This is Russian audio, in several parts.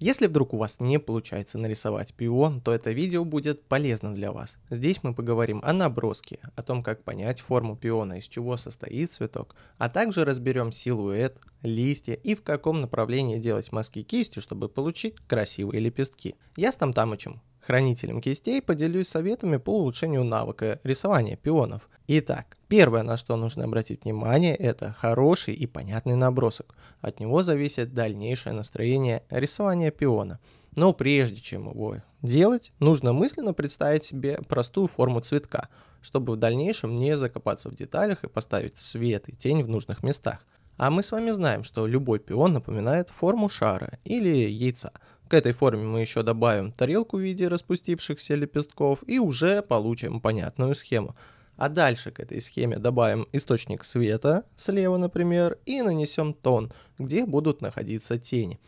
Если вдруг у вас не получается нарисовать пион, то это видео будет полезно для вас. Здесь мы поговорим о наброске, о том, как понять форму пиона, из чего состоит цветок, а также разберем силуэт, листья и в каком направлении делать мазки кистью, чтобы получить красивые лепестки. Я с Тамтамычем, хранителем кистей, поделюсь советами по улучшению навыка рисования пионов. Итак, первое, на что нужно обратить внимание, это хороший и понятный набросок. От него зависит дальнейшее настроение рисования пиона. Но прежде чем его делать, нужно мысленно представить себе простую форму цветка, чтобы в дальнейшем не закопаться в деталях и поставить свет и тень в нужных местах. А мы с вами знаем, что любой пион напоминает форму шара или яйца. К этой форме мы еще добавим тарелку в виде распустившихся лепестков и уже получим понятную схему – а дальше к этой схеме добавим источник света слева, например, и нанесем тон, где будут находиться тени.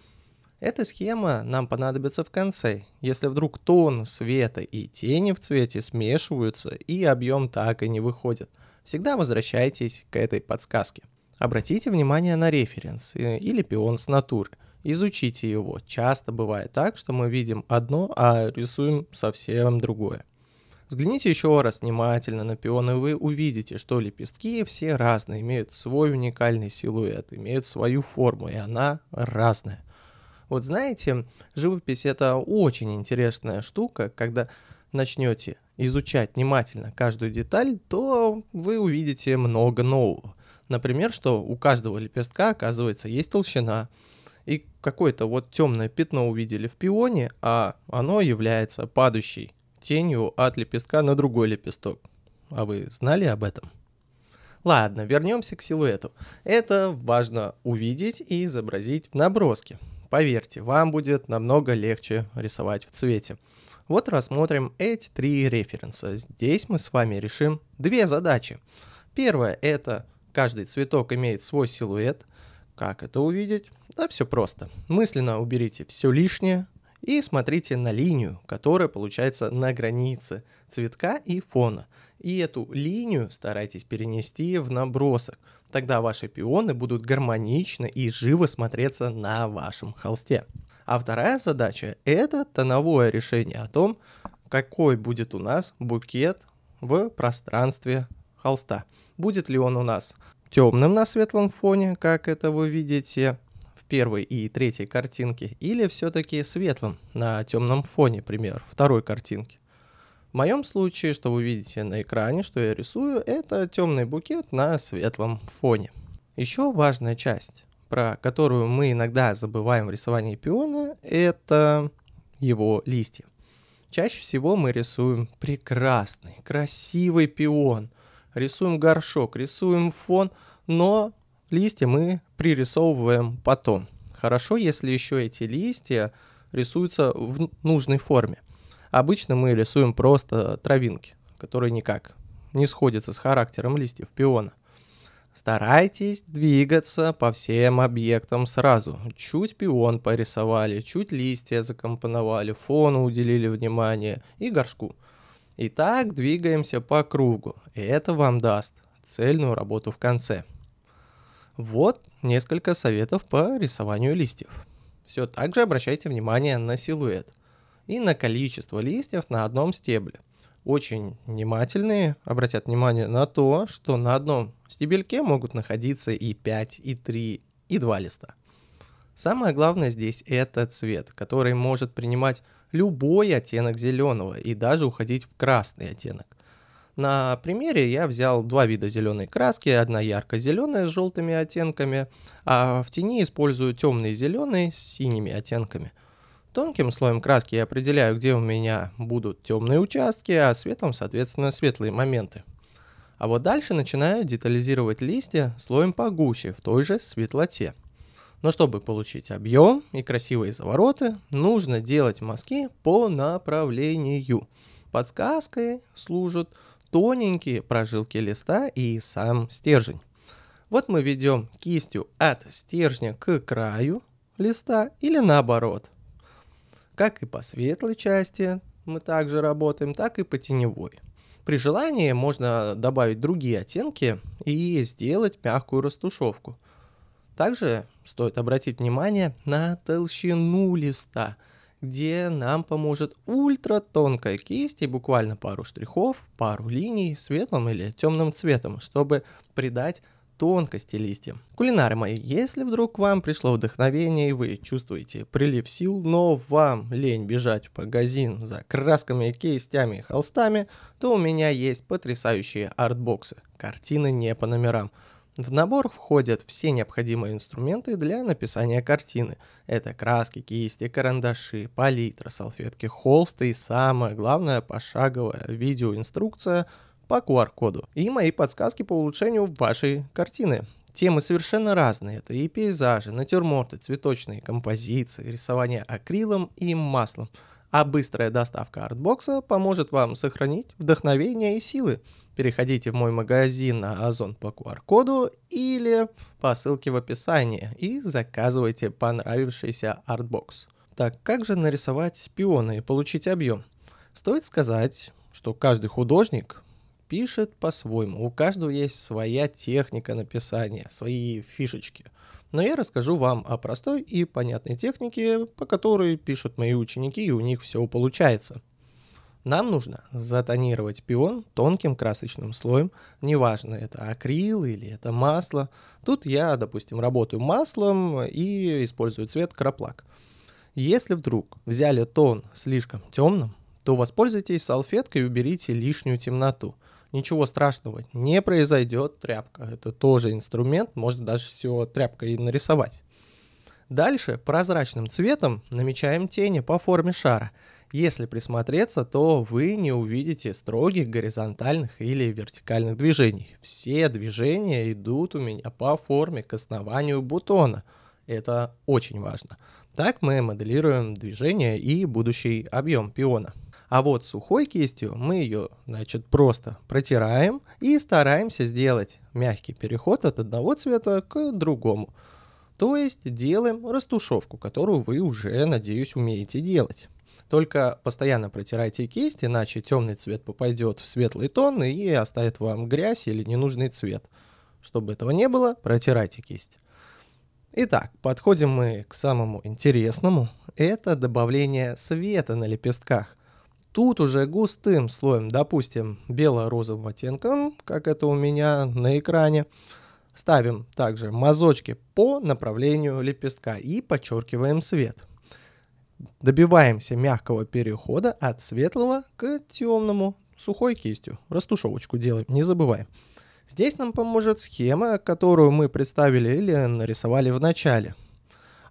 Эта схема нам понадобится в конце, если вдруг тон света и тени в цвете смешиваются и объем так и не выходит. Всегда возвращайтесь к этой подсказке. Обратите внимание на референс э, или пион с натуры. Изучите его. Часто бывает так, что мы видим одно, а рисуем совсем другое. Взгляните еще раз внимательно на пион, и вы увидите, что лепестки все разные, имеют свой уникальный силуэт, имеют свою форму, и она разная. Вот знаете, живопись это очень интересная штука, когда начнете изучать внимательно каждую деталь, то вы увидите много нового. Например, что у каждого лепестка, оказывается, есть толщина, и какое-то вот темное пятно увидели в пионе, а оно является падающей тенью от лепестка на другой лепесток. А вы знали об этом? Ладно, вернемся к силуэту. Это важно увидеть и изобразить в наброске. Поверьте, вам будет намного легче рисовать в цвете. Вот рассмотрим эти три референса. Здесь мы с вами решим две задачи. Первое – это каждый цветок имеет свой силуэт. Как это увидеть? Да все просто. Мысленно уберите все лишнее, и смотрите на линию, которая получается на границе цветка и фона. И эту линию старайтесь перенести в набросок. Тогда ваши пионы будут гармонично и живо смотреться на вашем холсте. А вторая задача – это тоновое решение о том, какой будет у нас букет в пространстве холста. Будет ли он у нас темным на светлом фоне, как это вы видите, первой и третьей картинки, или все-таки светлым на темном фоне, пример, второй картинки. В моем случае, что вы видите на экране, что я рисую, это темный букет на светлом фоне. Еще важная часть, про которую мы иногда забываем в рисовании пиона, это его листья. Чаще всего мы рисуем прекрасный, красивый пион, рисуем горшок, рисуем фон, но листья мы пририсовываем потом. Хорошо, если еще эти листья рисуются в нужной форме. Обычно мы рисуем просто травинки, которые никак не сходятся с характером листьев пиона. Старайтесь двигаться по всем объектам сразу. Чуть пион порисовали, чуть листья закомпоновали, фону уделили внимание и горшку. И так двигаем по кругу. И это вам даст цельную работу в конце. Вот несколько советов по рисованию листьев. Все так же обращайте внимание на силуэт и на количество листьев на одном стебле. Очень внимательные обратят внимание на то, что на одном стебельке могут находиться и 5, и 3, и 2 листа. Самое главное здесь это цвет, который может принимать любой оттенок зеленого и даже уходить в красный оттенок. На примере я взял два вида зеленой краски, одна ярко-зеленая с желтыми оттенками, а в тени использую темный зеленый с синими оттенками. Тонким слоем краски я определяю, где у меня будут темные участки, а светлым, соответственно, светлые моменты. А вот дальше начинаю детализировать листья слоем погуще, в той же светлоте. Но чтобы получить объем и красивые завороты, нужно делать мазки по направлению. Подсказкой служат тоненькие прожилки листа и сам стержень. Вот мы ведем кистью от стержня к краю листа или наоборот. Как и по светлой части мы также работаем, так и по теневой. При желании можно добавить другие оттенки и сделать мягкую растушевку. Также стоит обратить внимание на толщину листа – где нам поможет ультратонкая кисть и буквально пару штрихов, пару линий светлым или темным цветом, чтобы придать тонкости листьям. Кулинары мои, если вдруг вам пришло вдохновение и вы чувствуете прилив сил, но вам лень бежать в магазин за красками, кистями и холстами, то у меня есть потрясающие артбоксы, картины не по номерам – в набор входят все необходимые инструменты для написания картины. Это краски, кисти, карандаши, палитра, салфетки, холсты и самое главное пошаговая видеоинструкция по QR-коду и мои подсказки по улучшению вашей картины. Темы совершенно разные. Это и пейзажи, натюрморты, цветочные композиции, рисование акрилом и маслом. А быстрая доставка артбокса поможет вам сохранить вдохновение и силы переходите в мой магазин на Озон по QR-коду или по ссылке в описании и заказывайте понравившийся артбокс. Так как же нарисовать шпиона и получить объем? Стоит сказать, что каждый художник пишет по-своему. У каждого есть своя техника написания, свои фишечки. Но я расскажу вам о простой и понятной технике, по которой пишут мои ученики, и у них все получается – нам нужно затонировать пион тонким красочным слоем, неважно это акрил или это масло. Тут я, допустим, работаю маслом и использую цвет краплак. Если вдруг взяли тон слишком темным, то воспользуйтесь салфеткой и уберите лишнюю темноту. Ничего страшного не произойдет, тряпка это тоже инструмент, можно даже все тряпкой нарисовать. Дальше прозрачным цветом намечаем тени по форме шара – если присмотреться, то вы не увидите строгих горизонтальных или вертикальных движений. Все движения идут у меня по форме к основанию бутона. Это очень важно. Так мы моделируем движение и будущий объем пиона. А вот сухой кистью мы ее, значит, просто протираем и стараемся сделать мягкий переход от одного цвета к другому. То есть делаем растушевку, которую вы уже, надеюсь, умеете делать. Только постоянно протирайте кисть, иначе темный цвет попадет в светлый тон и оставит вам грязь или ненужный цвет. Чтобы этого не было, протирайте кисть. Итак, подходим мы к самому интересному. Это добавление света на лепестках. Тут уже густым слоем, допустим, бело-розовым оттенком, как это у меня на экране, ставим также мазочки по направлению лепестка и подчеркиваем свет – добиваемся мягкого перехода от светлого к темному. Сухой кистью. Растушевочку делаем, не забываем. Здесь нам поможет схема, которую мы представили или нарисовали в начале.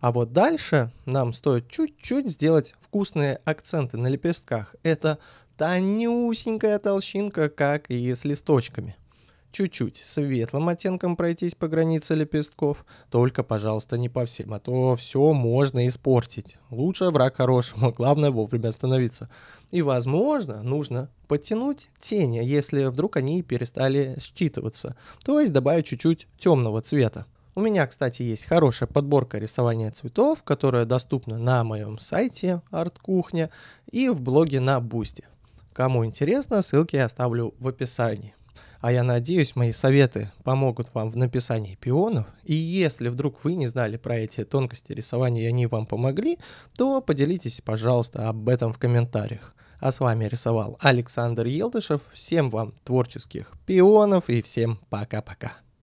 А вот дальше нам стоит чуть-чуть сделать вкусные акценты на лепестках. Это тонюсенькая толщинка, как и с листочками чуть-чуть светлым оттенком пройтись по границе лепестков, только, пожалуйста, не по всем, а то все можно испортить. Лучше враг хорошему, главное вовремя остановиться. И, возможно, нужно подтянуть тени, если вдруг они перестали считываться, то есть добавить чуть-чуть темного цвета. У меня, кстати, есть хорошая подборка рисования цветов, которая доступна на моем сайте арт-кухня и в блоге на Бусти. Кому интересно, ссылки я оставлю в описании. А я надеюсь, мои советы помогут вам в написании пионов. И если вдруг вы не знали про эти тонкости рисования и они вам помогли, то поделитесь, пожалуйста, об этом в комментариях. А с вами рисовал Александр Елдышев. Всем вам творческих пионов и всем пока-пока.